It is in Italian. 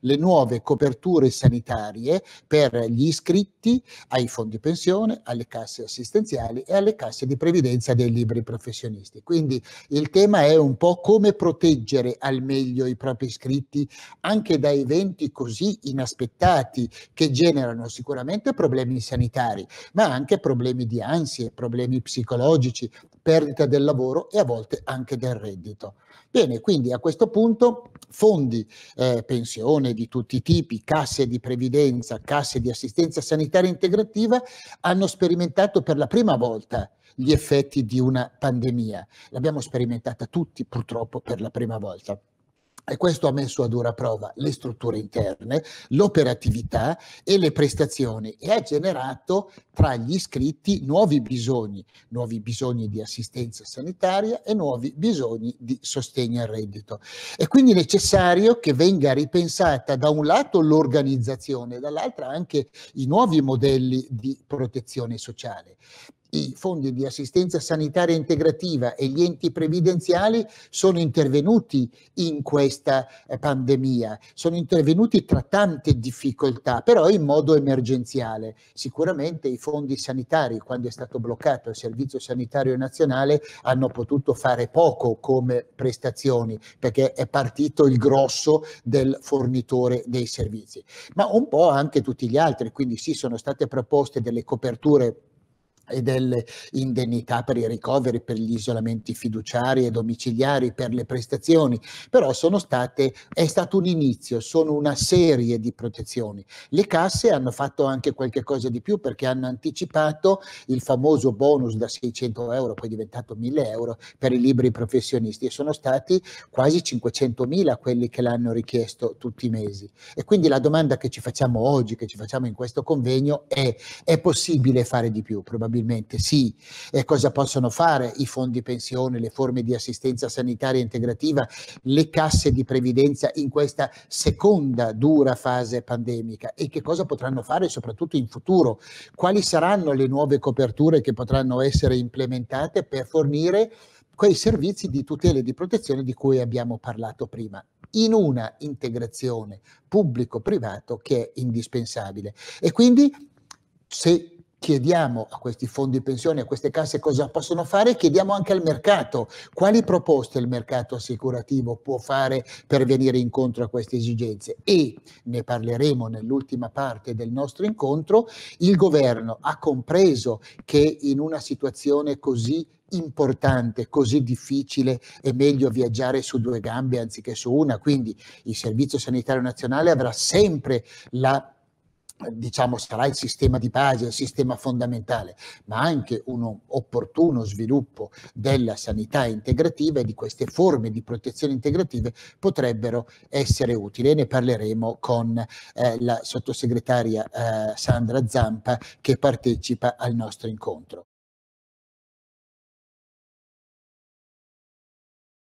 le nuove coperture sanitarie per gli iscritti ai fondi pensione, alle casse assistenziali e alle casse di previdenza dei libri professionisti. Quindi il tema è un po' come proteggere al meglio i propri iscritti anche da eventi così inaspettati che generano sicuramente problemi sanitari, ma anche problemi di ansie, problemi psicologici, perdita del lavoro e a volte anche del reddito. Bene, quindi a questo punto fondi eh, pensione pensione di tutti i tipi, casse di previdenza, casse di assistenza sanitaria integrativa, hanno sperimentato per la prima volta gli effetti di una pandemia. L'abbiamo sperimentata tutti purtroppo per la prima volta e questo ha messo a dura prova le strutture interne, l'operatività e le prestazioni e ha generato tra gli iscritti nuovi bisogni, nuovi bisogni di assistenza sanitaria e nuovi bisogni di sostegno al reddito. È quindi necessario che venga ripensata da un lato l'organizzazione, dall'altra anche i nuovi modelli di protezione sociale i fondi di assistenza sanitaria integrativa e gli enti previdenziali sono intervenuti in questa eh, pandemia, sono intervenuti tra tante difficoltà, però in modo emergenziale. Sicuramente i fondi sanitari, quando è stato bloccato il Servizio Sanitario Nazionale, hanno potuto fare poco come prestazioni, perché è partito il grosso del fornitore dei servizi, ma un po' anche tutti gli altri, quindi sì, sono state proposte delle coperture e delle indennità per i ricoveri, per gli isolamenti fiduciari e domiciliari, per le prestazioni, però sono state, è stato un inizio, sono una serie di protezioni. Le casse hanno fatto anche qualche cosa di più perché hanno anticipato il famoso bonus da 600 euro, poi diventato 1000 euro per i libri professionisti e sono stati quasi 500 mila quelli che l'hanno richiesto tutti i mesi. E quindi la domanda che ci facciamo oggi, che ci facciamo in questo convegno è è possibile fare di più? Probabilmente probabilmente sì. E cosa possono fare i fondi pensione, le forme di assistenza sanitaria integrativa, le casse di previdenza in questa seconda dura fase pandemica e che cosa potranno fare soprattutto in futuro? Quali saranno le nuove coperture che potranno essere implementate per fornire quei servizi di tutela e di protezione di cui abbiamo parlato prima? in una integrazione pubblico-privato che è indispensabile. E quindi se chiediamo a questi fondi pensioni, a queste casse cosa possono fare, chiediamo anche al mercato quali proposte il mercato assicurativo può fare per venire incontro a queste esigenze e ne parleremo nell'ultima parte del nostro incontro, il governo ha compreso che in una situazione così importante, così difficile, è meglio viaggiare su due gambe anziché su una, quindi il Servizio Sanitario Nazionale avrà sempre la diciamo sarà il sistema di base, il sistema fondamentale, ma anche un opportuno sviluppo della sanità integrativa e di queste forme di protezione integrative potrebbero essere utili e ne parleremo con eh, la sottosegretaria eh, Sandra Zampa che partecipa al nostro incontro.